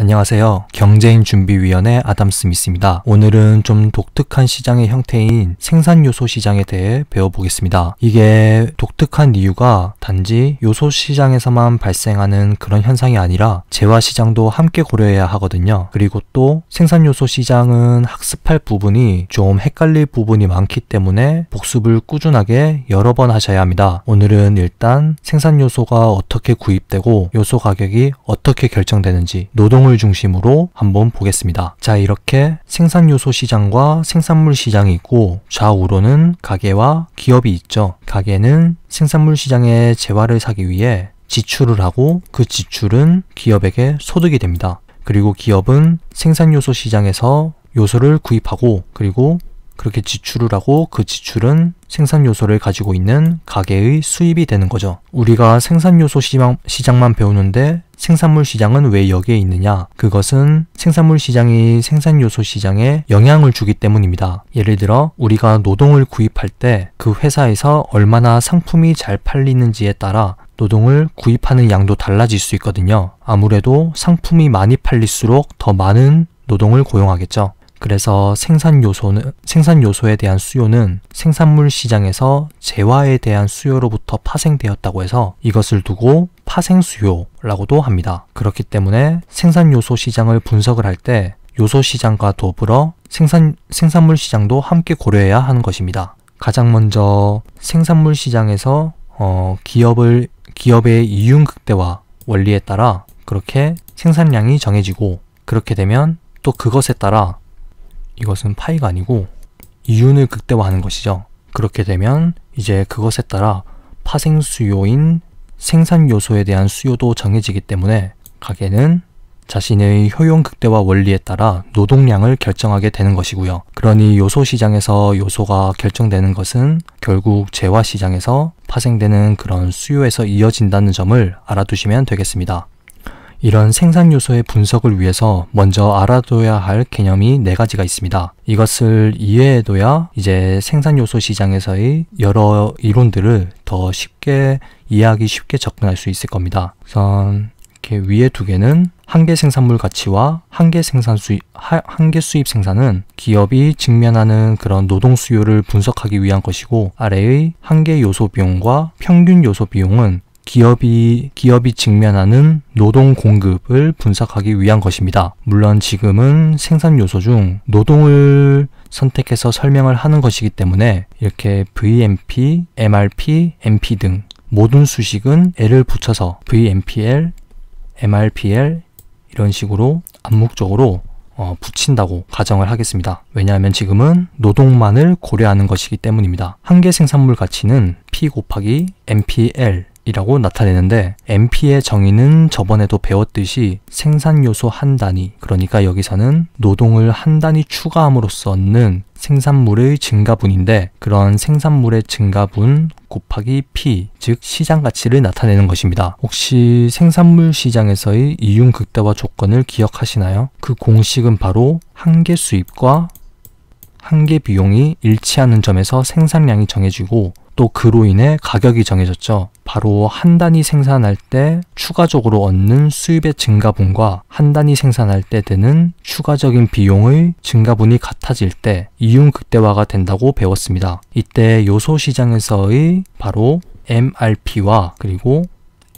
안녕하세요. 경제인 준비위원회 아담 스미스입니다. 오늘은 좀 독특한 시장의 형태인 생산 요소 시장에 대해 배워보겠습니다. 이게 독특한 이유가 단지 요소 시장에서만 발생하는 그런 현상이 아니라 재화 시장도 함께 고려해야 하거든요. 그리고 또 생산 요소 시장은 학습할 부분이 좀 헷갈릴 부분이 많기 때문에 복습을 꾸준하게 여러 번 하셔야 합니다. 오늘은 일단 생산 요소가 어떻게 구입되고 요소 가격이 어떻게 결정되는지 노동 농물 중심으로 한번 보겠습니다. 자, 이렇게 생산요소 시장과 생산물 시장이 있고 좌우로는 가게와 기업이 있죠. 가게는 생산물 시장의 재화를 사기 위해 지출을 하고 그 지출은 기업에게 소득이 됩니다. 그리고 기업은 생산요소 시장에서 요소를 구입하고 그리고 그렇게 지출을 하고 그 지출은 생산 요소를 가지고 있는 가게의 수입이 되는 거죠. 우리가 생산 요소 시장, 만 배우는데 생산물 시장은 왜 여기에 있느냐? 그것은 생산물 시장이 생산 요소 시장에 영향을 주기 때문입니다. 예를 들어 우리가 노동을 구입할 때 그 회사에서 얼마나 상품이 잘 팔리는지에 따라 노동을 구입하는 양도 달라질 수 있거든요. 아무래도 상품이 많이 팔릴수록 더 많은 노동을 고용하겠죠. 그래서 생산 요소는 생산 요소에 대한 수요는 생산물 시장에서 재화에 대한 수요로부터 파생되었다고 해서 이것을 두고 파생 수요라고도 합니다. 그렇기 때문에 생산 요소 시장을 분석을 할 때 요소 시장과 더불어 생산, 생산물 시장도 함께 고려해야 하는 것입니다. 가장 먼저 생산물 시장에서 어, 기업을 기업의 이윤 극대화 원리에 따라 그렇게 생산량이 정해지고 그렇게 되면 또 그것에 따라 이것은 파이가 아니고 이윤을 극대화하는 것이죠. 그렇게 되면 이제 그것에 따라 파생 수요인 생산 요소에 대한 수요도 정해지기 때문에 가게는 자신의 효용 극대화 원리에 따라 노동량을 결정하게 되는 것이고요. 그러니 요소 시장에서 요소가 결정되는 것은 결국 재화 시장에서 파생되는 그런 수요에서 이어진다는 점을 알아두시면 되겠습니다. 이런 생산 요소의 분석을 위해서 먼저 알아둬야 할 개념이 네 가지가 있습니다. 이것을 이해해둬야 이제 생산 요소 시장에서의 여러 이론들을 더 쉽게 이해하기 쉽게 접근할 수 있을 겁니다. 우선 이렇게 위에 두 개는 한계 생산물 가치와 한계 생산 수입, 한계 수입 생산은 기업이 직면하는 그런 노동 수요를 분석하기 위한 것이고 아래의 한계 요소 비용과 평균 요소 비용은 기업이 기업이 직면하는 노동 공급을 분석하기 위한 것입니다. 물론 지금은 생산 요소 중 노동을 선택해서 설명을 하는 것이기 때문에 이렇게 VMP, MRP, MP 등 모든 수식은 L을 붙여서 VMPL, MRPL 이런 식으로 암묵적으로 어, 붙인다고 가정을 하겠습니다. 왜냐하면 지금은 노동만을 고려하는 것이기 때문입니다. 한개 생산물 가치는 P 곱하기 MPL 이라고 나타내는데 MP의 정의는 저번에도 배웠듯이 생산 요소 한 단위 그러니까 여기서는 노동을 한 단위 추가함으로써 얻는 생산물의 증가분인데 그런 생산물의 증가분 곱하기 P 즉 시장 가치를 나타내는 것입니다. 혹시 생산물 시장에서의 이윤 극대화 조건을 기억하시나요? 그 공식은 바로 한계 수입과 한계 비용이 일치하는 점에서 생산량이 정해지고 또 그로 인해 가격이 정해졌죠. 바로 한 단위 생산할 때 추가적으로 얻는 수입의 증가분과 한 단위 생산할 때 드는 추가적인 비용의 증가분이 같아질 때 이윤 극대화가 된다고 배웠습니다. 이때 요소 시장에서의 바로 MRP와 그리고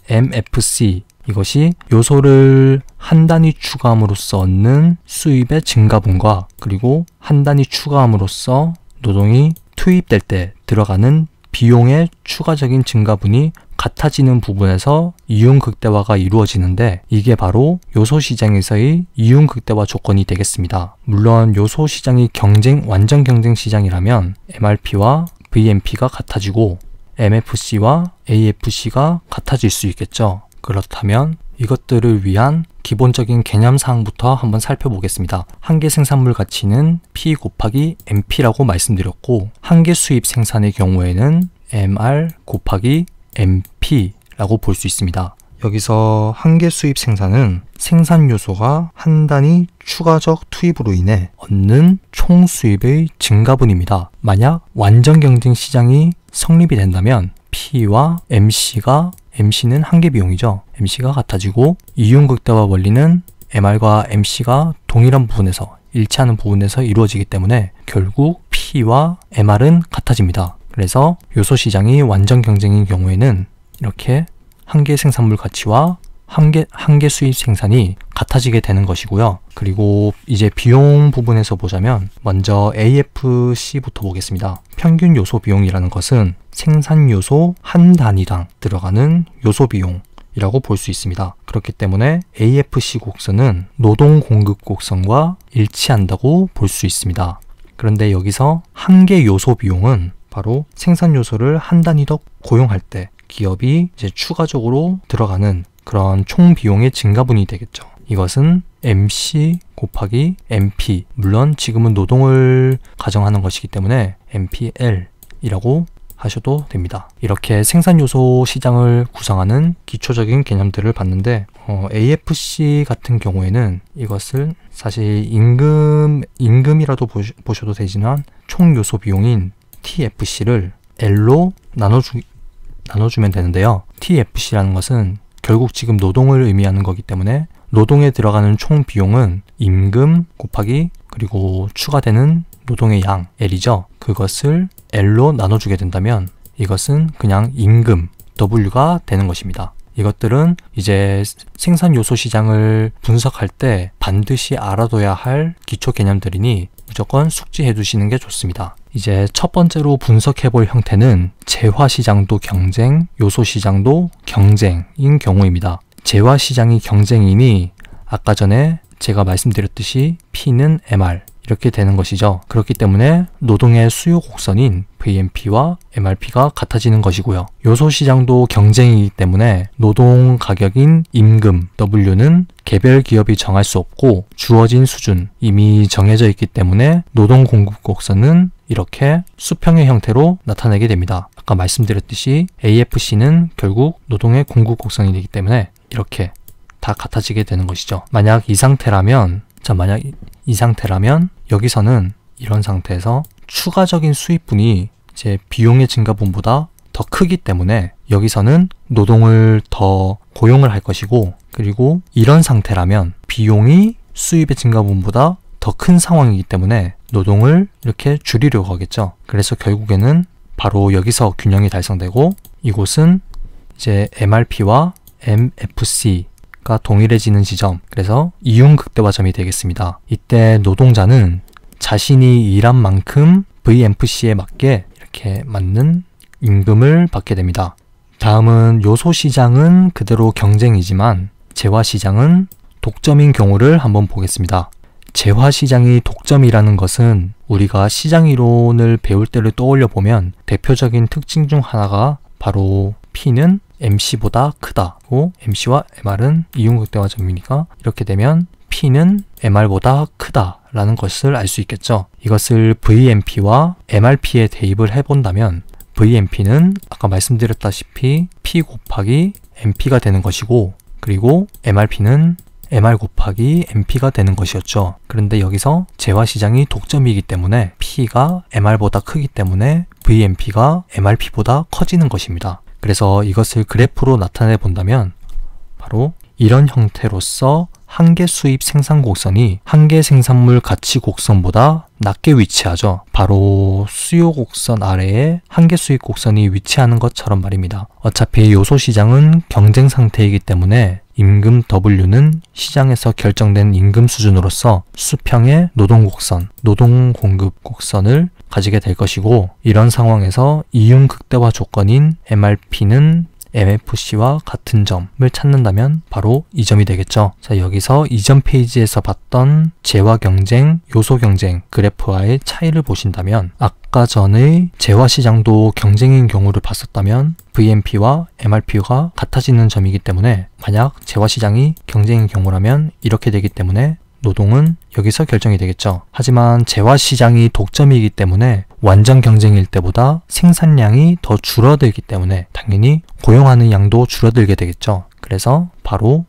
MFC 이것이 요소를 한 단위 추가함으로써 얻는 수입의 증가분과 그리고 한 단위 추가함으로써 노동이 투입될 때 들어가는 비용의 추가적인 증가분이 같아지는 부분에서 이윤 극대화가 이루어지는데 이게 바로 요소 시장에서의 이윤 극대화 조건이 되겠습니다. 물론 요소 시장이 경쟁 완전 경쟁 시장이라면 MRP와 VMP가 같아지고 MFC와 AFC가 같아질 수 있겠죠. 그렇다면 이것들을 위한 기본적인 개념사항부터 한번 살펴보겠습니다. 한개 생산물 가치는 P 곱하기 MP라고 말씀드렸고 한개 수입 생산의 경우에는 MR 곱하기 MP라고 볼 수 있습니다. 여기서 한개 수입 생산은 생산 요소가 한 단위 추가적 투입으로 인해 얻는 총 수입의 증가분입니다. 만약 완전 경쟁 시장이 성립이 된다면 P와 MC가 MC는 한계 비용이죠. MC가 같아지고 이윤극대화 원리는 MR과 MC가 동일한 부분에서 일치하는 부분에서 이루어지기 때문에 결국 P와 MR은 같아집니다. 그래서 요소 시장이 완전 경쟁인 경우에는 이렇게 한계 생산물 가치와 한계, 한계 수입 생산이 같아지게 되는 것이고요. 그리고 이제 비용 부분에서 보자면 먼저 AFC부터 보겠습니다. 평균 요소 비용이라는 것은 생산 요소 한 단위당 들어가는 요소 비용 이라고 볼 수 있습니다. 그렇기 때문에 AFC 곡선은 노동 공급 곡선과 일치한다고 볼 수 있습니다. 그런데 여기서 한계 요소 비용은 바로 생산 요소를 한 단위 더 고용할 때 기업이 이제 추가적으로 들어가는 그런 총 비용의 증가분이 되겠죠. 이것은 MC 곱하기 MP 물론 지금은 노동을 가정하는 것이기 때문에 MPL이라고 하셔도 됩니다. 이렇게 생산 요소 시장을 구성하는 기초적인 개념들을 봤는데 어, AFC 같은 경우에는 이것을 사실 임금 임금이라도 보시, 보셔도 되지만 총 요소 비용인 TFC를 L로 나눠주 나눠주면 되는데요. TFC라는 것은 결국 지금 노동을 의미하는 거기 때문에 노동에 들어가는 총 비용은 임금 곱하기 그리고 추가되는 노동의 양 L이죠. 그것을 L로 나눠주게 된다면 이것은 그냥 임금 W가 되는 것입니다. 이것들은 이제 생산 요소 시장을 분석할 때 반드시 알아둬야 할 기초 개념들이니 무조건 숙지해 두시는 게 좋습니다. 이제 첫 번째로 분석해 볼 형태는 재화 시장도 경쟁, 요소 시장도 경쟁인 경우입니다. 재화 시장이 경쟁이니 아까 전에 제가 말씀드렸듯이 P는 MR 이렇게 되는 것이죠. 그렇기 때문에 노동의 수요 곡선인 VMP와 MRP가 같아지는 것이고요. 요소 시장도 경쟁이기 때문에 노동 가격인 임금 W는 개별 기업이 정할 수 없고 주어진 수준 이미 정해져 있기 때문에 노동 공급 곡선은 이렇게 수평의 형태로 나타내게 됩니다. 아까 말씀드렸듯이 AFC는 결국 노동의 공급 곡선이 되기 때문에 이렇게 다 같아지게 되는 것이죠. 만약 이 상태라면 자 만약 이 상태라면 여기서는 이런 상태에서 추가적인 수입분이 이제 비용의 증가분보다 더 크기 때문에 여기서는 노동을 더 고용을 할 것이고 그리고 이런 상태라면 비용이 수입의 증가분보다 더큰 상황이기 때문에 노동을 이렇게 줄이려고 하겠죠. 그래서 결국에는 바로 여기서 균형이 달성되고 이곳은 이제 MRP와 MFC가 동일해지는 지점. 그래서 이윤 극대화점이 되겠습니다. 이때 노동자는 자신이 일한 만큼 VMFC에 맞게 이렇게 맞는 임금을 받게 됩니다. 다음은 요소시장은 그대로 경쟁이지만 재화시장은 독점인 경우를 한번 보겠습니다. 재화시장의 독점이라는 것은 우리가 시장 이론을 배울 때를 떠올려 보면 대표적인 특징 중 하나가 바로 P는 MC보다 크다고 MC와 MR은 이윤극대화 점이니까 이렇게 되면 P는 MR보다 크다라는 것을 알 수 있겠죠. 이것을 VMP와 MRP에 대입을 해본다면 VMP는 아까 말씀드렸다시피 P 곱하기 MP가 되는 것이고 그리고 MRP는 MR 곱하기 MP가 되는 것이었죠. 그런데 여기서 재화시장이 독점이기 때문에 P가 MR보다 크기 때문에 VMP가 MRP보다 커지는 것입니다. 그래서 이것을 그래프로 나타내 본다면 바로 이런 형태로서 한계 수입 생산 곡선이 한계 생산물 가치 곡선보다 낮게 위치하죠. 바로 수요 곡선 아래에 한계 수입 곡선이 위치하는 것처럼 말입니다. 어차피 요소 시장은 경쟁 상태이기 때문에 임금 W는 시장에서 결정된 임금 수준으로서 수평의 노동 곡선, 노동 공급 곡선을 가지게 될 것이고 이런 상황에서 이윤 극대화 조건인 MRP는 MFC와 같은 점을 찾는다면 바로 이 점이 되겠죠. 자, 여기서 이전 페이지에서 봤던 재화 경쟁, 요소 경쟁 그래프와의 차이를 보신다면 아까 전의 재화 시장도 경쟁인 경우를 봤었다면 VMP와 MRP가 u 같아지는 점이기 때문에 만약 재화 시장이 경쟁인 경우라면 이렇게 되기 때문에 노동은 여기서 결정이 되겠죠. 하지만 재화 시장이 독점이기 때문에 완전 경쟁일 때보다 생산량이 더 줄어들기 때문에 당연히 고용하는 양도 줄어들게 되겠죠. 그래서 바로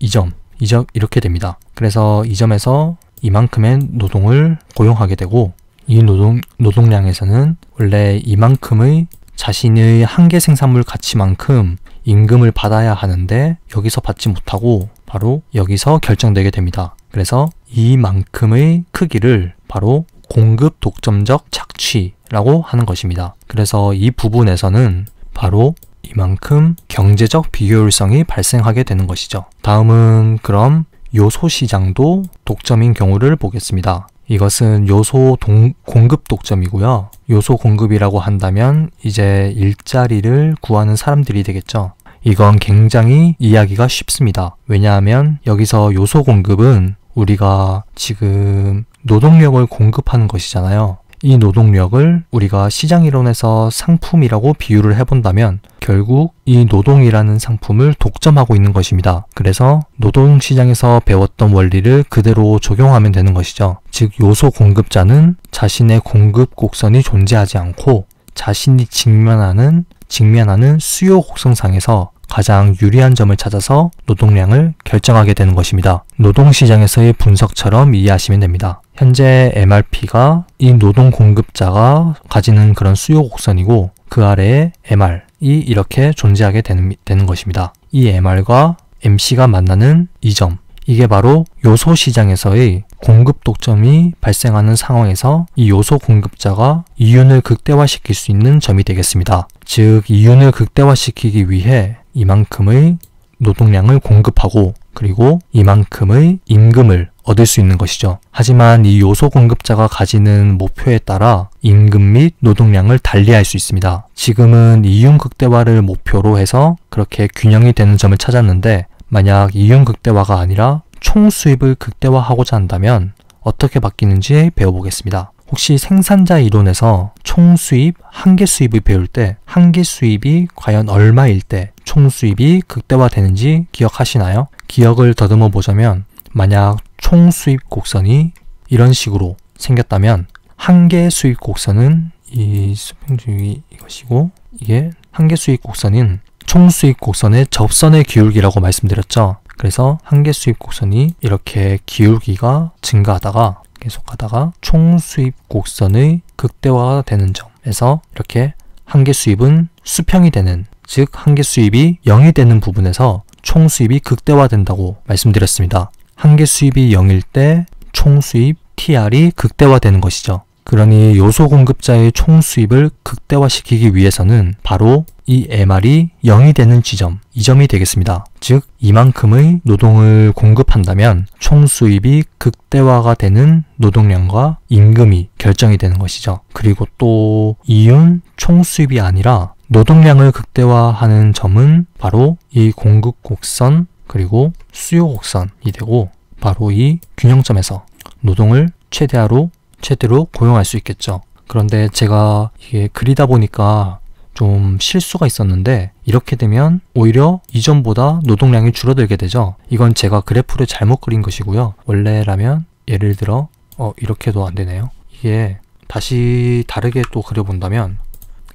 이 점, 이 점 이렇게 됩니다. 그래서 이 점에서 이만큼의 노동을 고용하게 되고 이 노동, 노동량에서는 원래 이만큼의 자신의 한계 생산물 가치만큼 임금을 받아야 하는데 여기서 받지 못하고 바로 여기서 결정되게 됩니다. 그래서 이만큼의 크기를 바로 공급 독점적 착취라고 하는 것입니다. 그래서 이 부분에서는 바로 이만큼 경제적 비효율성이 발생하게 되는 것이죠. 다음은 그럼 요소 시장도 독점인 경우를 보겠습니다. 이것은 요소 동, 공급 독점이고요. 요소 공급이라고 한다면 이제 일자리를 구하는 사람들이 되겠죠. 이건 굉장히 이야기가 쉽습니다. 왜냐하면 여기서 요소 공급은 우리가 지금 노동력을 공급하는 것이잖아요. 이 노동력을 우리가 시장 이론에서 상품이라고 비유를 해본다면 결국 이 노동이라는 상품을 독점하고 있는 것입니다. 그래서 노동 시장에서 배웠던 원리를 그대로 적용하면 되는 것이죠. 즉, 요소 공급자는 자신의 공급 곡선이 존재하지 않고 자신이 직면하는 직면하는 수요 곡선상에서 가장 유리한 점을 찾아서 노동량을 결정하게 되는 것입니다. 노동시장에서의 분석처럼 이해하시면 됩니다. 현재 MRP가 이 노동 공급자가 가지는 그런 수요 곡선이고 그 아래에 MR이 이렇게 존재하게 되는, 되는 것입니다. 이 MR과 MC가 만나는 이 점, 이게 바로 요소 시장에서의 공급 독점이 발생하는 상황에서 이 요소 공급자가 이윤을 극대화시킬 수 있는 점이 되겠습니다. 즉, 이윤을 극대화시키기 위해 이만큼의 노동량을 공급하고 그리고 이만큼의 임금을 얻을 수 있는 것이죠. 하지만 이 요소 공급자가 가지는 목표에 따라 임금 및 노동량을 달리할 수 있습니다. 지금은 이윤 극대화를 목표로 해서 그렇게 균형이 되는 점을 찾았는데 만약 이윤 극대화가 아니라 총 수입을 극대화하고자 한다면 어떻게 바뀌는지 배워보겠습니다. 혹시 생산자 이론에서 총 수입, 한계 수입을 배울 때 한계 수입이 과연 얼마일 때총 수입이 극대화되는지 기억하시나요? 기억을 더듬어 보자면 만약 총 수입 곡선이 이런 식으로 생겼다면 한계 수입 곡선은 이 수평주의 이것이고 이게 한계 수입 곡선인총 수입 곡선의 접선의 기울기라고 말씀드렸죠. 그래서 한계 수입 곡선이 이렇게 기울기가 증가하다가 계속하다가 총 수입 곡선의 극대화가 되는 점에서 이렇게 한계 수입은 수평이 되는 즉 한계 수입이 0이 되는 부분에서 총 수입이 극대화된다고 말씀드렸습니다. 한계 수입이 0일 때총 수입 TR이 극대화되는 것이죠. 그러니 요소 공급자의 총 수입을 극대화시키기 위해서는 바로 이 MR이 0이 되는 지점, 이 점이 되겠습니다. 즉, 이만큼의 노동을 공급한다면 총 수입이 극대화가 되는 노동량과 임금이 결정이 되는 것이죠. 그리고 또 이윤 총 수입이 아니라 노동량을 극대화하는 점은 바로 이 공급 곡선 그리고 수요 곡선이 되고 바로 이 균형점에서 노동을 최대화로 최대로 고용할 수 있겠죠. 그런데 제가 이게 그리다 보니까 좀 실수가 있었는데 이렇게 되면 오히려 이전보다 노동량이 줄어들게 되죠. 이건 제가 그래프를 잘못 그린 것이고요. 원래라면 예를 들어 어 이렇게도 안 되네요. 이게 다시 다르게 또 그려본다면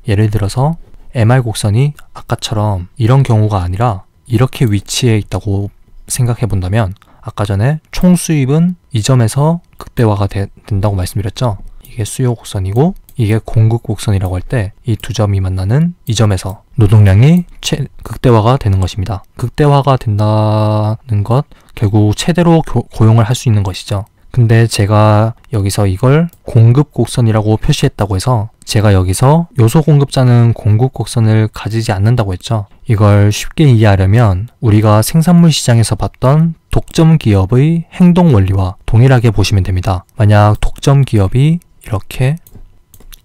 예를 들어서 MR 곡선이 아까처럼 이런 경우가 아니라 이렇게 위치해 있다고 생각해 본다면 아까 전에 총 수입은 이 점에서 극대화가 되, 된다고 말씀드렸죠. 이게 수요 곡선이고 이게 공급 곡선이라고 할 때 이 두 점이 만나는 이 점에서 노동량이 최, 극대화가 되는 것입니다. 극대화가 된다는 것 결국 최대로 고, 용을 할 수 있는 것이죠. 근데 제가 여기서 이걸 공급 곡선이라고 표시했다고 해서 제가 여기서 요소 공급자는 공급 곡선을 가지지 않는다고 했죠. 이걸 쉽게 이해하려면 우리가 생산물 시장에서 봤던 독점 기업의 행동 원리와 동일하게 보시면 됩니다. 만약 독점 기업이 이렇게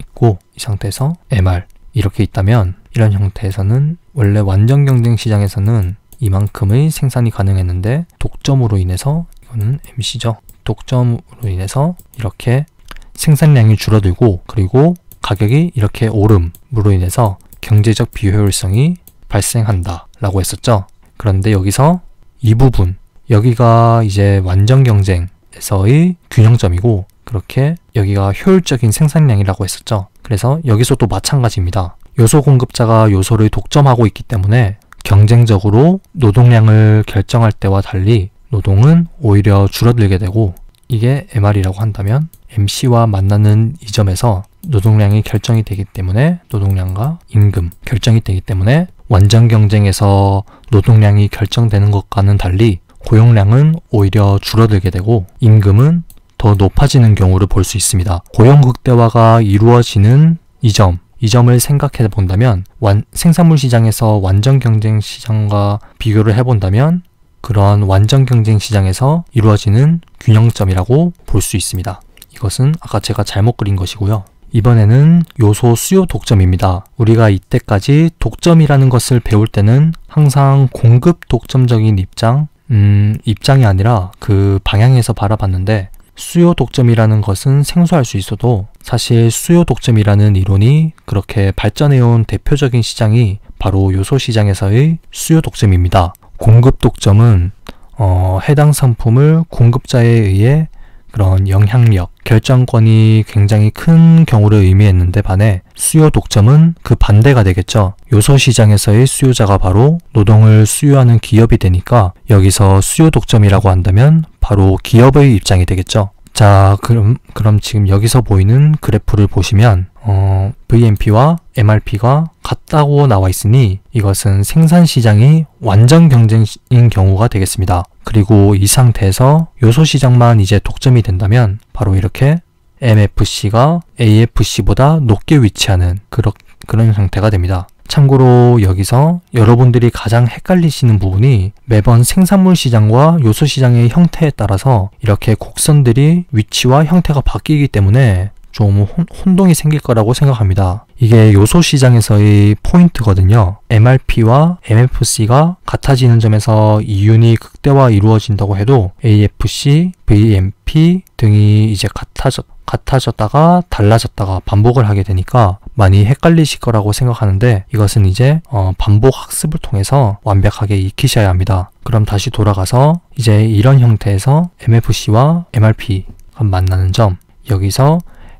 있고 이 상태에서 MR 이렇게 있다면 이런 형태에서는 원래 완전 경쟁 시장에서는 이만큼의 생산이 가능했는데 독점으로 인해서 이거는 MC죠. 독점으로 인해서 이렇게 생산량이 줄어들고 그리고 가격이 이렇게 오름으로 인해서 경제적 비효율성이 발생한다 라고 했었죠. 그런데 여기서 이 부분 여기가 이제 완전 경쟁에서의 균형점이고 그렇게 여기가 효율적인 생산량이라고 했었죠. 그래서 여기서도 마찬가지입니다. 요소 공급자가 요소를 독점하고 있기 때문에 경쟁적으로 노동량을 결정할 때와 달리 노동은 오히려 줄어들게 되고 이게 MR이라고 한다면 MC와 만나는 이 점에서 노동량이 결정이 되기 때문에 노동량과 임금 결정이 되기 때문에 완전 경쟁에서 노동량이 결정되는 것과는 달리 고용량은 오히려 줄어들게 되고 임금은 더 높아지는 경우를 볼 수 있습니다. 고용 극대화가 이루어지는 이 점, 이 점을 생각해 본다면 완, 생산물 시장에서 완전 경쟁 시장과 비교를 해 본다면 그러한 완전 경쟁 시장에서 이루어지는 균형점이라고 볼 수 있습니다. 이것은 아까 제가 잘못 그린 것이고요. 이번에는 요소 수요 독점입니다. 우리가 이때까지 독점이라는 것을 배울 때는 항상 공급 독점적인 입장, 음, 입장이 아니라 그 방향에서 바라봤는데 수요 독점이라는 것은 생소할 수 있어도 사실 수요 독점이라는 이론이 그렇게 발전해온 대표적인 시장이 바로 요소 시장에서의 수요 독점입니다. 공급 독점은 어, 해당 상품을 공급자에 의해 그런 영향력, 결정권이 굉장히 큰 경우를 의미했는데 반해 수요 독점은 그 반대가 되겠죠. 요소 시장에서의 수요자가 바로 노동을 수요하는 기업이 되니까 여기서 수요 독점이라고 한다면 바로 기업의 입장이 되겠죠. 자, 그럼, 그럼 지금 여기서 보이는 그래프를 보시면, 어, VMP와 MRP가 같다고 나와 있으니 이것은 생산 시장이 완전 경쟁인 경우가 되겠습니다. 그리고 이 상태에서 요소 시장만 이제 독점이 된다면 바로 이렇게 MFC가 AFC보다 높게 위치하는 그런, 그런 형태가 됩니다. 참고로 여기서 여러분들이 가장 헷갈리시는 부분이 매번 생산물 시장과 요소 시장의 형태에 따라서 이렇게 곡선들이 위치와 형태가 바뀌기 때문에 좀 혼동이 생길 거라고 생각합니다. 이게 요소 시장에서의 포인트거든요. MRP와 MFC가 같아지는 점에서 이윤이 극대화 이루어진다고 해도 AFC, VMP, 등이 이제 같아졌, 같아졌다가 달라졌다가 반복을 하게 되니까 많이 헷갈리실 거라고 생각하는데 이것은 이제 어 반복 학습을 통해서 완벽하게 익히셔야 합니다. 그럼 다시 돌아가서 이제 이런 형태에서 MFC와 MRP가 만나는 점 여기서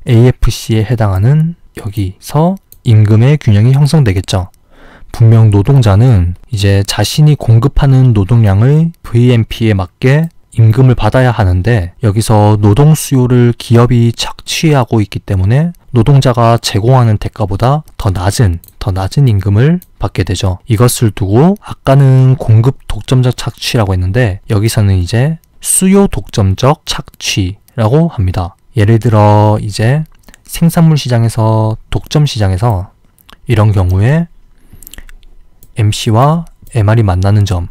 AFC에 해당하는 여기서 임금의 균형이 형성되겠죠. 분명 노동자는 이제 자신이 공급하는 노동량을 VMP에 맞게 임금을 받아야 하는데 여기서 노동 수요를 기업이 착취하고 있기 때문에 노동자가 제공하는 대가보다 더 낮은 더 낮은 임금을 받게 되죠. 이것을 두고 아까는 공급 독점적 착취라고 했는데 여기서는 이제 수요 독점적 착취라고 합니다. 예를 들어 이제 생산물 시장에서 독점 시장에서 이런 경우에 MC와 MR이 만나는 점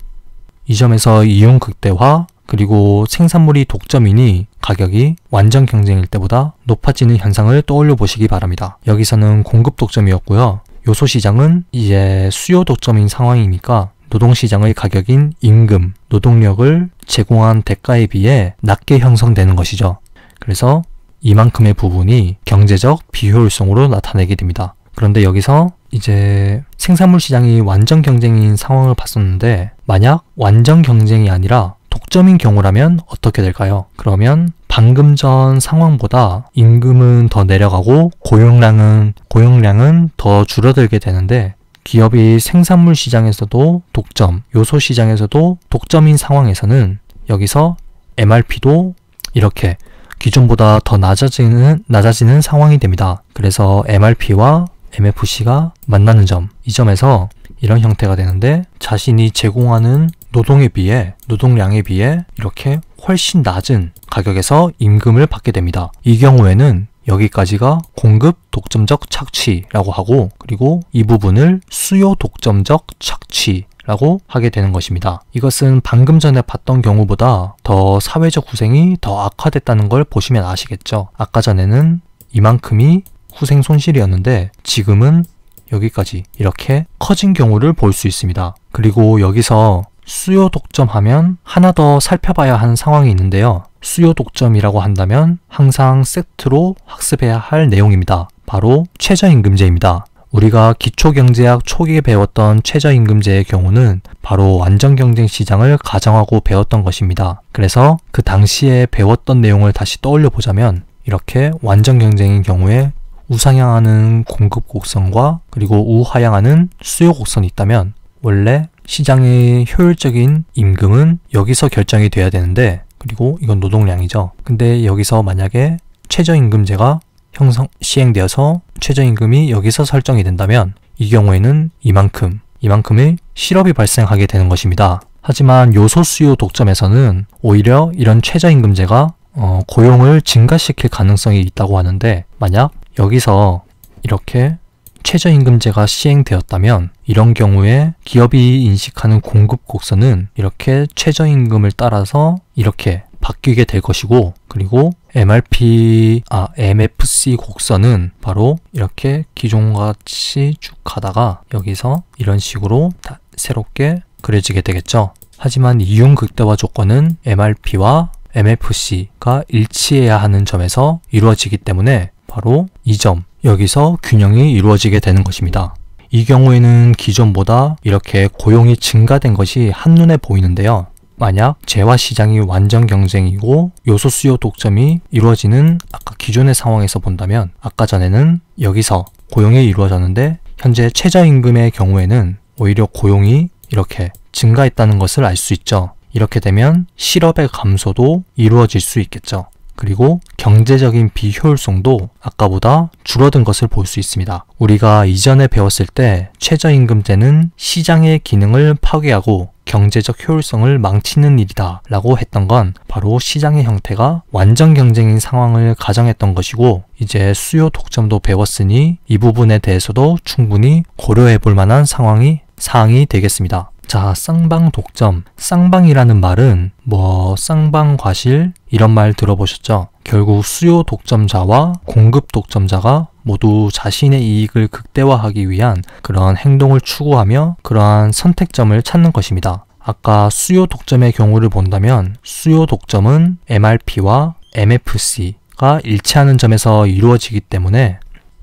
이 점에서 이용 극대화 그리고 생산물이 독점이니 가격이 완전 경쟁일 때보다 높아지는 현상을 떠올려 보시기 바랍니다. 여기서는 공급 독점이었고요. 요소시장은 이제 수요 독점인 상황이니까 노동시장의 가격인 임금, 노동력을 제공한 대가에 비해 낮게 형성되는 것이죠. 그래서 이만큼의 부분이 경제적 비효율성으로 나타내게 됩니다. 그런데 여기서 이제 생산물 시장이 완전 경쟁인 상황을 봤었는데 만약 완전 경쟁이 아니라 독점인 경우라면 어떻게 될까요? 그러면 방금 전 상황보다 임금은 더 내려가고 고용량은 고용량은 더 줄어들게 되는데 기업이 생산물 시장에서도 독점, 요소 시장에서도 독점인 상황에서는 여기서 MRP도 이렇게 기존보다 더 낮아지는 낮아지는 상황이 됩니다. 그래서 MRP와 MFC가 만나는 점, 이 점에서 이런 형태가 되는데 자신이 제공하는 노동에 비해 노동량에 비해 이렇게 훨씬 낮은 가격에서 임금을 받게 됩니다. 이 경우에는 여기까지가 공급 독점적 착취라고 하고 그리고 이 부분을 수요 독점적 착취 라고 하게 되는 것입니다. 이것은 방금 전에 봤던 경우보다 더 사회적 후생이더 악화됐다는 걸 보시면 아시겠죠. 아까 전에는 이만큼이 후생 손실이었는데 지금은 여기까지 이렇게 커진 경우를 볼 수 있습니다. 그리고 여기서 수요 독점하면 하나 더 살펴봐야 하는 상황이 있는데요. 수요 독점이라고 한다면 항상 세트로 학습해야 할 내용입니다. 바로 최저임금제입니다. 우리가 기초경제학 초기에 배웠던 최저임금제의 경우는 바로 완전경쟁 시장을 가정하고 배웠던 것입니다. 그래서 그 당시에 배웠던 내용을 다시 떠올려 보자면 이렇게 완전경쟁인 경우에 우상향하는 공급 곡선과 그리고 우하향하는 수요 곡선이 있다면 원래 시장의 효율적인 임금은 여기서 결정이 돼야 되는데 그리고 이건 노동량이죠. 근데 여기서 만약에 최저임금제가 형성 시행되어서 최저임금이 여기서 설정이 된다면 이 경우에는 이만큼 이만큼의 실업이 발생하게 되는 것입니다. 하지만 요소수요 독점에서는 오히려 이런 최저임금제가 어, 고용을 증가시킬 가능성이 있다고 하는데 만약 여기서 이렇게 최저임금제가 시행되었다면 이런 경우에 기업이 인식하는 공급 곡선은 이렇게 최저임금을 따라서 이렇게 바뀌게 될 것이고 그리고 MRP 아 MFC 곡선은 바로 이렇게 기존과 같이 쭉 가다가 여기서 이런 식으로 새롭게 그려지게 되겠죠. 하지만 이윤 극대화 조건은 MRP와 MFC가 일치해야 하는 점에서 이루어지기 때문에 바로 이점 여기서 균형이 이루어지게 되는 것입니다. 이 경우에는 기존보다 이렇게 고용이 증가된 것이 한눈에 보이는데요. 만약 재화 시장이 완전 경쟁이고 요소 수요 독점이 이루어지는 아까 기존의 상황에서 본다면 아까 전에는 여기서 고용이 이루어졌는데 현재 최저임금의 경우에는 오히려 고용이 이렇게 증가했다는 것을 알 수 있죠. 이렇게 되면 실업의 감소도 이루어질 수 있겠죠. 그리고 경제적인 비효율성도 아까보다 줄어든 것을 볼 수 있습니다. 우리가 이전에 배웠을 때 최저임금제는 시장의 기능을 파괴하고 경제적 효율성을 망치는 일이다 라고 했던 건 바로 시장의 형태가 완전 경쟁인 상황을 가정했던 것이고 이제 수요 독점도 배웠으니 이 부분에 대해서도 충분히 고려해 볼 만한 상황이 사항이 되겠습니다. 자, 쌍방 독점. 쌍방이라는 말은 뭐 쌍방 과실 이런 말 들어보셨죠? 결국 수요 독점자와 공급 독점자가 모두 자신의 이익을 극대화하기 위한 그러한 행동을 추구하며 그러한 선택점을 찾는 것입니다. 아까 수요 독점의 경우를 본다면 수요 독점은 MRP와 MFC가 일치하는 점에서 이루어지기 때문에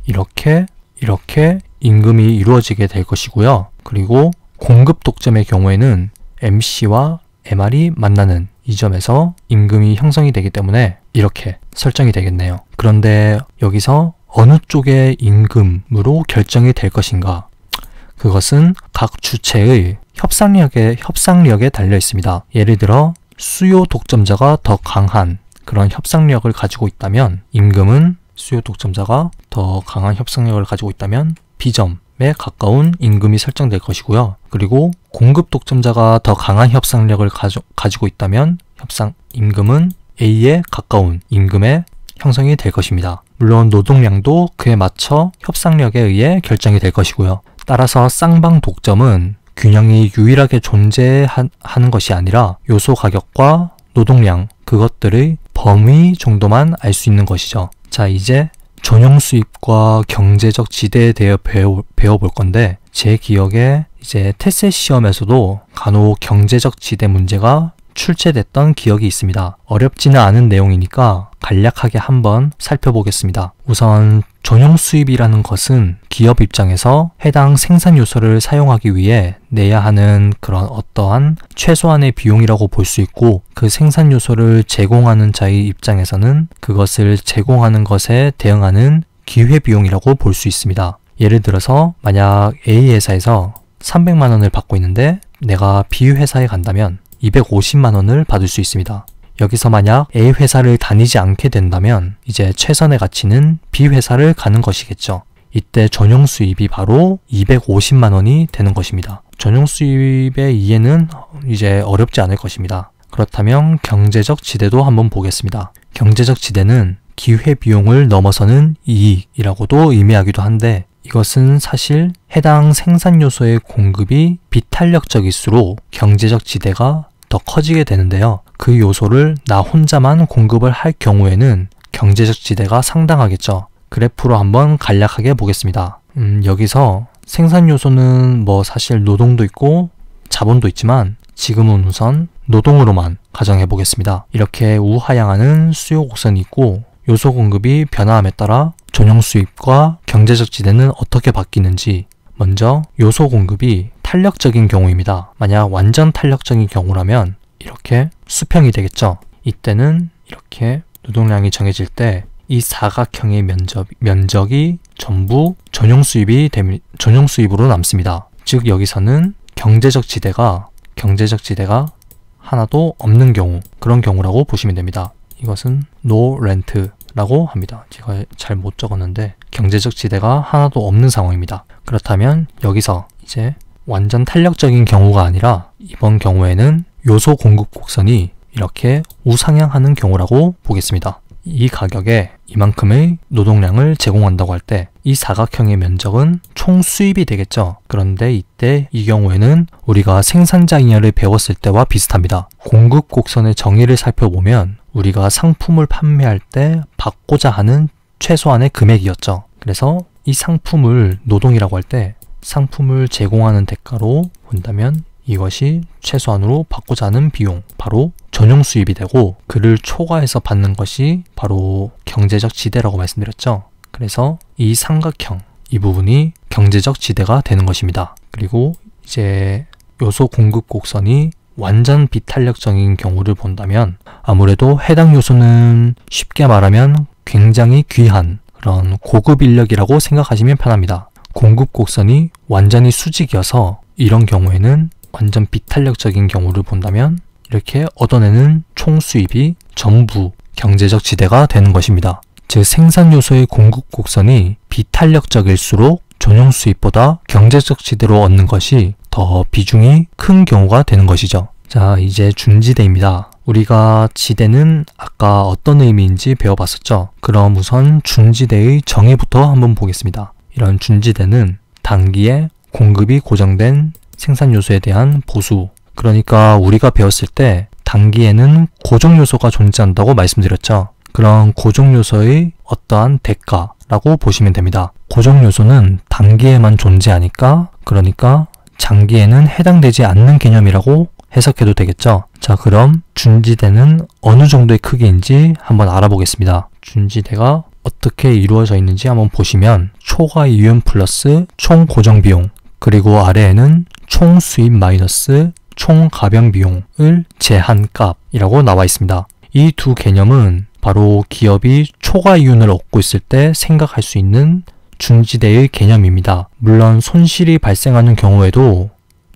이렇게 이렇게 임금이 이루어지게 될 것이고요. 그리고 공급 독점의 경우에는 MC와 MR이 만나는 이 점에서 임금이 형성이 되기 때문에 이렇게 설정이 되겠네요. 그런데 여기서 어느 쪽의 임금으로 결정이 될 것인가? 그것은 각 주체의 협상력에, 협상력에 달려 있습니다. 예를 들어 수요 독점자가 더 강한 그런 협상력을 가지고 있다면 임금은 수요 독점자가 더 강한 협상력을 가지고 있다면 B점 가까운 임금이 설정될 것이고요. 그리고 공급 독점자가 더 강한 협상력을 가져, 가지고 있다면 협상 임금은 A에 가까운 임금에 형성이 될 것입니다. 물론 노동량도 그에 맞춰 협상력에 의해 결정이 될 것이고요. 따라서 쌍방 독점은 균형이 유일하게 존재하는 것이 아니라 요소 가격과 노동량 그것들의 범위 정도만 알 수 있는 것이죠. 자, 이제 전용 수입과 경제적 지대에 대해 배워, 배워볼 건데 제 기억에 이제 테세 시험에서도 간혹 경제적 지대 문제가 출제됐던 기억이 있습니다. 어렵지는 않은 내용이니까 간략하게 한번 살펴보겠습니다. 우선 전용 수입이라는 것은 기업 입장에서 해당 생산 요소를 사용하기 위해 내야 하는 그런 어떠한 최소한의 비용이라고 볼 수 있고 그 생산 요소를 제공하는 자의 입장에서는 그것을 제공하는 것에 대응하는 기회 비용이라고 볼 수 있습니다. 예를 들어서 만약 A 회사에서 300만 원을 받고 있는데 내가 B 회사에 간다면 250만 원을 받을 수 있습니다. 여기서 만약 A 회사를 다니지 않게 된다면 이제 최선의 가치는 B 회사를 가는 것이겠죠. 이때 전용 수입이 바로 250만 원이 되는 것입니다. 전용 수입의 이해는 이제 어렵지 않을 것입니다. 그렇다면 경제적 지대도 한번 보겠습니다. 경제적 지대는 기회 비용을 넘어서는 이익이라고도 의미하기도 한데 이것은 사실 해당 생산 요소의 공급이 비탄력적일수록 경제적 지대가 더 커지게 되는데요. 그 요소를 나 혼자만 공급을 할 경우에는 경제적 지대가 상당하겠죠. 그래프로 한번 간략하게 보겠습니다. 음, 여기서 생산 요소는 뭐 사실 노동도 있고 자본도 있지만 지금은 우선 노동으로만 가정해 보겠습니다. 이렇게 우하향하는 수요 곡선이 있고 요소 공급이 변화함에 따라 전용 수입과 경제적 지대는 어떻게 바뀌는지 먼저 요소 공급이 탄력적인 경우입니다. 만약 완전 탄력적인 경우라면 이렇게 수평이 되겠죠. 이때는 이렇게 노동량이 정해질 때이 사각형의 면적, 면적이 전부 전용 수입이 되, 전용 수입으로 남습니다. 즉 여기서는 경제적 지대가 경제적 지대가 하나도 없는 경우 그런 경우라고 보시면 됩니다. 이것은 no rent라고 합니다. 제가 잘 못 적었는데 경제적 지대가 하나도 없는 상황입니다. 그렇다면 여기서 이제 완전 탄력적인 경우가 아니라 이번 경우에는 요소 공급 곡선이 이렇게 우상향하는 경우라고 보겠습니다. 이 가격에 이만큼의 노동량을 제공한다고 할 때 이 사각형의 면적은 총 수입이 되겠죠. 그런데 이때 이 경우에는 우리가 생산자 잉여를 배웠을 때와 비슷합니다. 공급 곡선의 정의를 살펴보면 우리가 상품을 판매할 때 받고자 하는 최소한의 금액이었죠. 그래서 이 상품을 노동이라고 할 때 상품을 제공하는 대가로 본다면 이것이 최소한으로 받고자 하는 비용, 바로 전용 수입이 되고 그를 초과해서 받는 것이 바로 경제적 지대라고 말씀드렸죠. 그래서 이 삼각형 이 부분이 경제적 지대가 되는 것입니다. 그리고 이제 요소 공급 곡선이 완전 비탄력적인 경우를 본다면 아무래도 해당 요소는 쉽게 말하면 굉장히 귀한 그런 고급 인력이라고 생각하시면 편합니다. 공급 곡선이 완전히 수직이어서 이런 경우에는 완전 비탄력적인 경우를 본다면 이렇게 얻어내는 총 수입이 전부 경제적 지대가 되는 것입니다. 즉 생산 요소의 공급 곡선이 비탄력적일수록 전용 수입보다 경제적 지대로 얻는 것이 더 비중이 큰 경우가 되는 것이죠. 자, 이제 준지대입니다. 우리가 지대는 아까 어떤 의미인지 배워봤었죠? 그럼 우선 준지대의 정의부터 한번 보겠습니다. 이런 준지대는 단기에 공급이 고정된 생산 요소에 대한 보수, 그러니까 우리가 배웠을 때 단기에는 고정 요소가 존재한다고 말씀드렸죠. 그런 고정 요소의 어떠한 대가라고 보시면 됩니다. 고정 요소는 단기에만 존재하니까 그러니까 장기에는 해당되지 않는 개념이라고 해석해도 되겠죠. 자 그럼 준지대는 어느 정도의 크기인지 한번 알아보겠습니다. 준지대가 어떻게 이루어져 있는지 한번 보시면 초과 이윤 플러스 총 고정 비용 그리고 아래에는 총 수입 마이너스 총 가변 비용을 제한값이라고 나와 있습니다. 이 두 개념은 바로 기업이 초과 이윤을 얻고 있을 때 생각할 수 있는 중지대의 개념입니다. 물론 손실이 발생하는 경우에도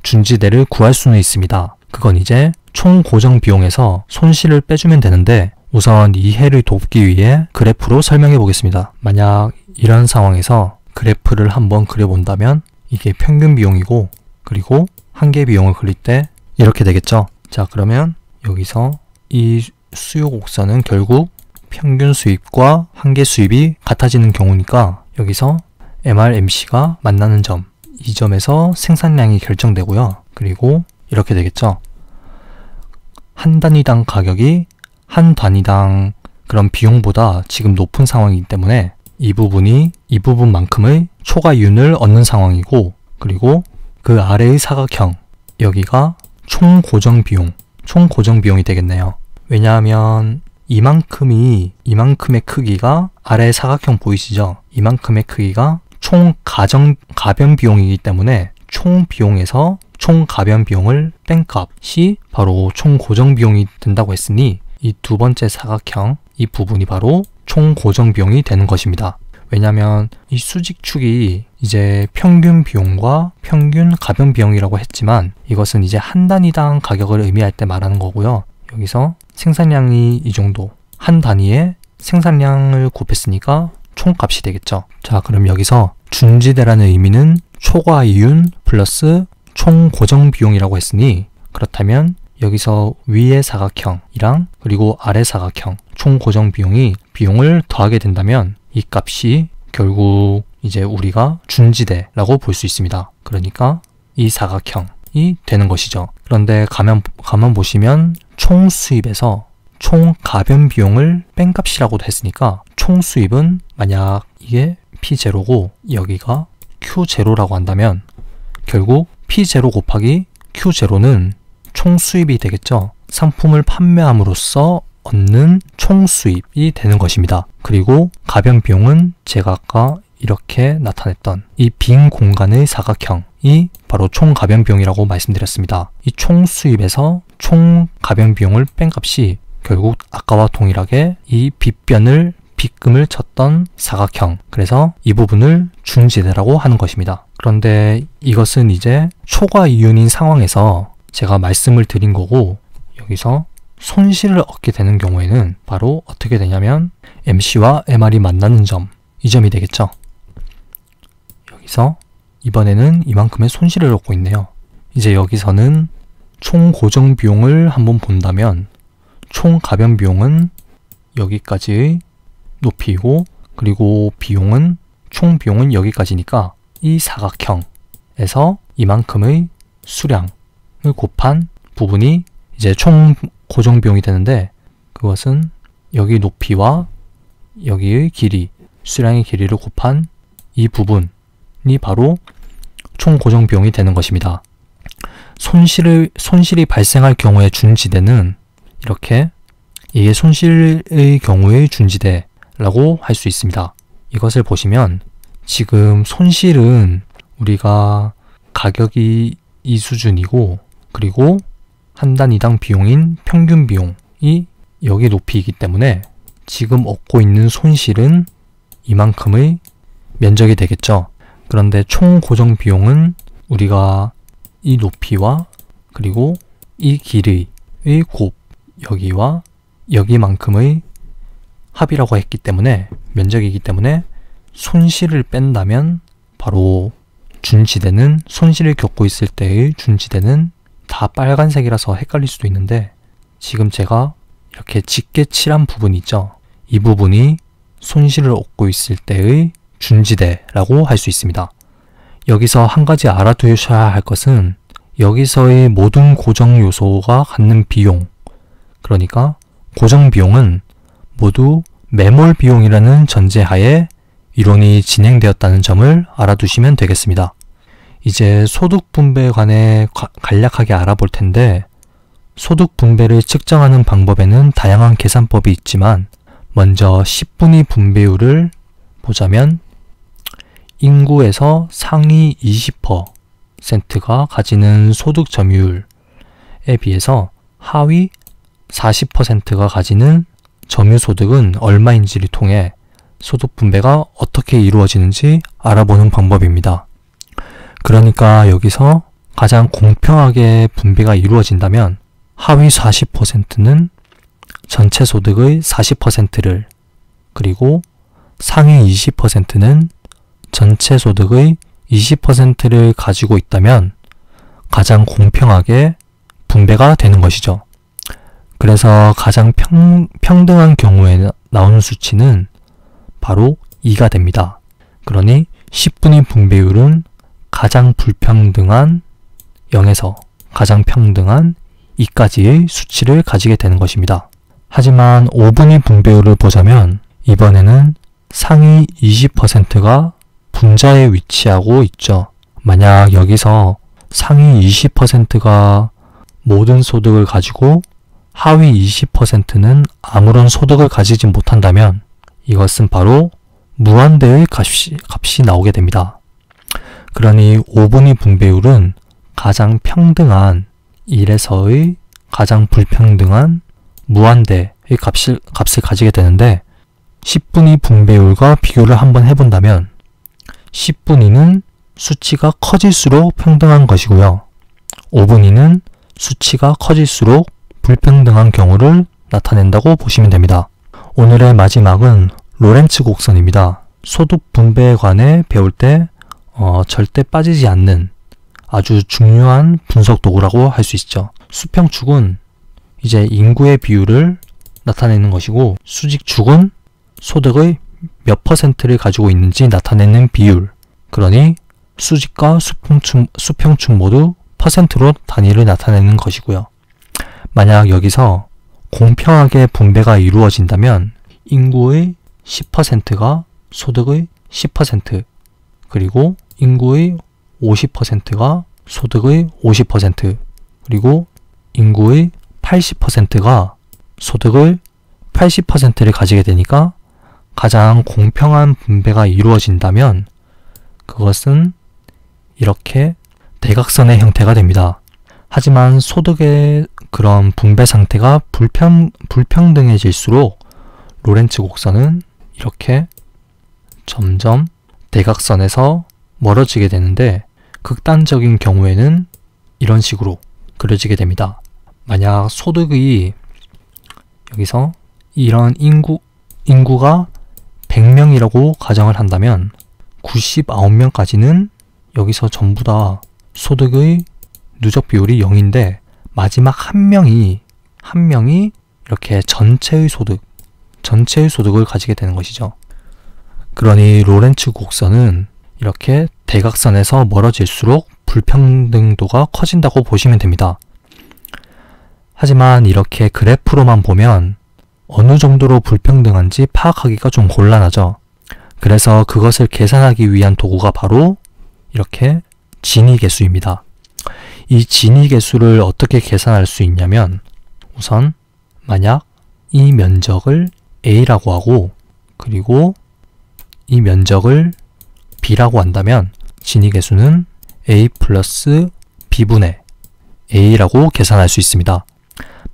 중지대를 구할 수는 있습니다. 그건 이제 총 고정 비용에서 손실을 빼주면 되는데 우선 이해를 돕기 위해 그래프로 설명해 보겠습니다. 만약 이런 상황에서 그래프를 한번 그려본다면 이게 평균 비용이고 그리고 한계 비용을 그릴 때 이렇게 되겠죠. 자 그러면 여기서 이 수요 곡선은 결국 평균 수입과 한계 수입이 같아지는 경우니까 여기서 MRMC가 만나는 점, 이 점에서 생산량이 결정되고요. 그리고 이렇게 되겠죠. 한 단위당 가격이 한 단위당 그런 비용보다 지금 높은 상황이기 때문에 이 부분이 이 부분만큼의 초과윤을 얻는 상황이고 그리고 그 아래의 사각형 여기가 총 고정 비용, 총 고정 비용이 되겠네요. 왜냐하면 이만큼이 이만큼의 크기가 아래 사각형 보이시죠? 이만큼의 크기가 총 가정 가변 비용이기 때문에 총 비용에서 총 가변 비용을 뺀 값이 바로 총 고정 비용이 된다고 했으니 이 두 번째 사각형 이 부분이 바로 총 고정 비용이 되는 것입니다. 왜냐면 이 수직축이 이제 평균 비용과 평균 가변 비용이라고 했지만 이것은 이제 한 단위당 가격을 의미할 때 말하는 거고요. 여기서 생산량이 이 정도 한 단위에 생산량을 곱했으니까 총값이 되겠죠. 자 그럼 여기서 중지대라는 의미는 초과 이윤 플러스 총 고정 비용이라고 했으니 그렇다면 여기서 위의 사각형이랑 그리고 아래 사각형 총 고정 비용이 비용을 더하게 된다면 이 값이 결국 이제 우리가 중지대라고 볼 수 있습니다. 그러니까 이 사각형이 되는 것이죠. 그런데 가면, 가만 보시면 총 수입에서 총 가변 비용을 뺀 값이라고 도 했으니까 총 수입은 만약 이게 P0고 여기가 Q0라고 한다면 결국 P0 곱하기 Q0는 총 수입이 되겠죠. 상품을 판매함으로써 얻는 총 수입이 되는 것입니다. 그리고 가변 비용은 제가 아까 이렇게 나타냈던 이 빈 공간의 사각형이 바로 총 가변 비용이라고 말씀드렸습니다. 이 총 수입에서 총 가변 비용을 뺀 값이 결국 아까와 동일하게 이 빗변을 빗금을 쳤던 사각형 그래서 이 부분을 중지대라고 하는 것입니다. 그런데 이것은 이제 초과 이윤인 상황에서 제가 말씀을 드린 거고 여기서 손실을 얻게 되는 경우에는 바로 어떻게 되냐면 MC와 MR이 만나는 점, 이 점이 되겠죠. 여기서 이번에는 이만큼의 손실을 얻고 있네요. 이제 여기서는 총 고정 비용을 한번 본다면 총 가변 비용은 여기까지 높이고 그리고 비용은 총 비용은 여기까지니까 이 사각형에서 이만큼의 수량을 곱한 부분이 이제 총 고정 비용이 되는데 그것은 여기 높이와 여기의 길이 수량의 길이를 곱한 이 부분이 바로 총 고정 비용이 되는 것입니다. 손실을, 손실이 발생할 경우의 준지대는 이렇게 이게 손실의 경우의 준지대라고 할 수 있습니다. 이것을 보시면 지금 손실은 우리가 가격이 이 수준이고 그리고 한 단위당 비용인 평균 비용이 여기 높이이기 때문에 지금 얻고 있는 손실은 이만큼의 면적이 되겠죠. 그런데 총 고정 비용은 우리가 이 높이와 그리고 이 길이의 곱 여기와 여기만큼의 합이라고 했기 때문에 면적이기 때문에 손실을 뺀다면 바로 준지대는 손실을 겪고 있을 때의 준지대는 다 빨간색이라서 헷갈릴 수도 있는데 지금 제가 이렇게 짙게 칠한 부분 있죠? 이 부분이 손실을 얻고 있을 때의 준지대라고 할 수 있습니다. 여기서 한 가지 알아두셔야 할 것은 여기서의 모든 고정 요소가 갖는 비용, 그러니까 고정 비용은 모두 매몰 비용이라는 전제하에 이론이 진행되었다는 점을 알아두시면 되겠습니다. 이제 소득 분배에 관해 간략하게 알아볼 텐데 소득 분배를 측정하는 방법에는 다양한 계산법이 있지만 먼저 10분위 분배율을 보자면 인구에서 상위 20%가 가지는 소득 점유율에 비해서 하위 40%가 가지는 점유소득은 얼마인지를 통해 소득 분배가 어떻게 이루어지는지 알아보는 방법입니다. 그러니까 여기서 가장 공평하게 분배가 이루어진다면 하위 40%는 전체 소득의 40%를 그리고 상위 20%는 전체 소득의 20%를 가지고 있다면 가장 공평하게 분배가 되는 것이죠. 그래서 가장 평, 평등한 경우에 나오는 수치는 바로 2가 됩니다. 그러니 10분의 분배율은 가장 불평등한 0에서 가장 평등한 2까지의 수치를 가지게 되는 것입니다. 하지만 5분위 분배율을 보자면 이번에는 상위 20%가 분자에 위치하고 있죠. 만약 여기서 상위 20%가 모든 소득을 가지고 하위 20%는 아무런 소득을 가지지 못한다면 이것은 바로 무한대의 값이, 값이 나오게 됩니다. 그러니 5분의 분배율은 가장 평등한 1에서의 가장 불평등한 무한대의 값을, 값을 가지게 되는데 10분의 분배율과 비교를 한번 해본다면 10분의는 수치가 커질수록 평등한 것이고요. 5분의는 수치가 커질수록 불평등한 경우를 나타낸다고 보시면 됩니다. 오늘의 마지막은 로렌츠 곡선입니다. 소득 분배에 관해 배울 때 어, 절대 빠지지 않는 아주 중요한 분석 도구라고 할 수 있죠. 수평축은 이제 인구의 비율을 나타내는 것이고 수직축은 소득의 몇 퍼센트를 가지고 있는지 나타내는 비율. 그러니 수직과 수평축, 수평축 모두 퍼센트로 단위를 나타내는 것이고요. 만약 여기서 공평하게 분배가 이루어진다면 인구의 10%가 소득의 10% 그리고 인구의 50%가 소득의 50% 그리고 인구의 80%가 소득을 80%를 가지게 되니까 가장 공평한 분배가 이루어진다면 그것은 이렇게 대각선의 형태가 됩니다. 하지만 소득의 그런 분배 상태가 불평, 불평등해질수록 로렌츠 곡선은 이렇게 점점 대각선에서 멀어지게 되는데 극단적인 경우에는 이런 식으로 그려지게 됩니다. 만약 소득이 여기서 이런 인구, 인구가 100명이라고 가정을 한다면 99명까지는 여기서 전부 다 소득의 누적 비율이 0인데 마지막 한 명이 한 명이 이렇게 전체의 소득, 전체의 소득을 가지게 되는 것이죠. 그러니 로렌츠 곡선은 이렇게 대각선에서 멀어질수록 불평등도가 커진다고 보시면 됩니다. 하지만 이렇게 그래프로만 보면 어느 정도로 불평등한지 파악하기가 좀 곤란하죠. 그래서 그것을 계산하기 위한 도구가 바로 이렇게 진위 계수입니다이 진위 계수를 어떻게 계산할 수 있냐면 우선 만약 이 면적을 A라고 하고 그리고 이 면적을 B라고 한다면 진위계수는 A 플러스 B분의 A라고 계산할 수 있습니다.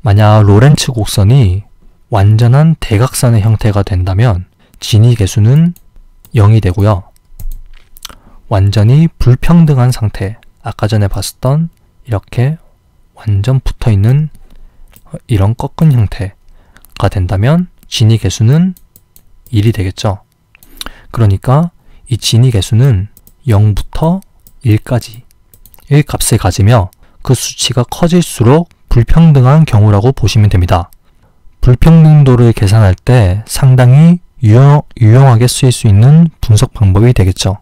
만약 로렌츠 곡선이 완전한 대각선의 형태가 된다면 진위계수는 0이 되고요. 완전히 불평등한 상태, 아까 전에 봤었던 이렇게 완전 붙어있는 이런 꺾은 형태가 된다면 진위계수는 1이 되겠죠. 그러니까 이 진위 개수는 0부터 1까지 1값을 가지며 그 수치가 커질수록 불평등한 경우라고 보시면 됩니다. 불평등도를 계산할 때 상당히 유용, 유용하게 쓰일 수 있는 분석 방법이 되겠죠.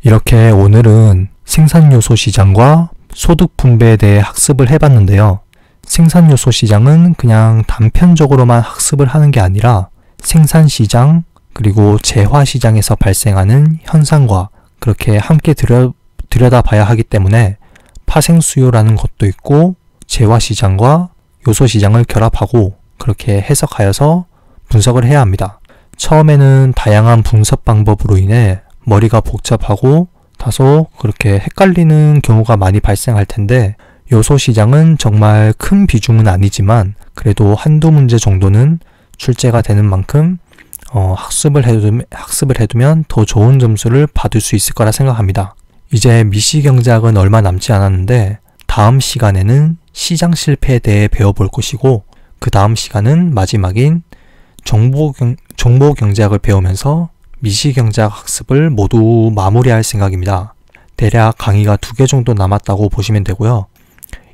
이렇게 오늘은 생산요소 시장과 소득 분배에 대해 학습을 해봤는데요. 생산요소 시장은 그냥 단편적으로만 학습을 하는 게 아니라 생산시장, 그리고 재화시장에서 발생하는 현상과 그렇게 함께 들여, 들여다봐야 하기 때문에 파생수요라는 것도 있고 재화시장과 요소시장을 결합하고 그렇게 해석하여서 분석을 해야 합니다. 처음에는 다양한 분석 방법으로 인해 머리가 복잡하고 다소 그렇게 헷갈리는 경우가 많이 발생할 텐데 요소시장은 정말 큰 비중은 아니지만 그래도 한두 문제 정도는 출제가 되는 만큼 어, 학습을, 해두면, 학습을 해두면 더 좋은 점수를 받을 수 있을 거라 생각합니다. 이제 미시 경제학은 얼마 남지 않았는데 다음 시간에는 시장 실패에 대해 배워볼 것이고 그 다음 시간은 마지막인 정보, 경, 정보 경제학을 배우면서 미시 경제학 학습을 모두 마무리할 생각입니다. 대략 강의가 두 개 정도 남았다고 보시면 되고요.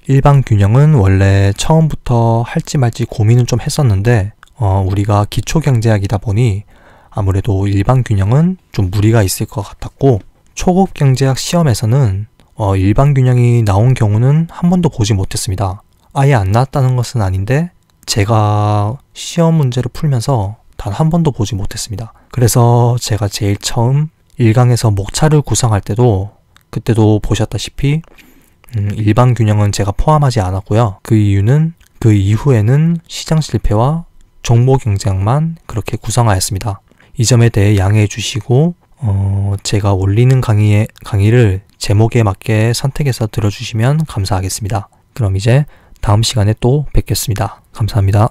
일반 균형은 원래 처음부터 할지 말지 고민은 좀 했었는데 어, 우리가 기초경제학이다 보니 아무래도 일반 균형은 좀 무리가 있을 것 같았고 초급 경제학 시험에서는 어, 일반 균형이 나온 경우는 한 번도 보지 못했습니다. 아예 안 나왔다는 것은 아닌데 제가 시험 문제를 풀면서 단 한 번도 보지 못했습니다. 그래서 제가 제일 처음 1강에서 목차를 구성할 때도 그때도 보셨다시피 음, 일반 균형은 제가 포함하지 않았고요. 그 이유는 그 이후에는 시장 실패와 종목 경쟁만 그렇게 구성하였습니다. 이 점에 대해 양해해 주시고 어, 제가 올리는 강의의, 강의를 제목에 맞게 선택해서 들어주시면 감사하겠습니다. 그럼 이제 다음 시간에 또 뵙겠습니다. 감사합니다.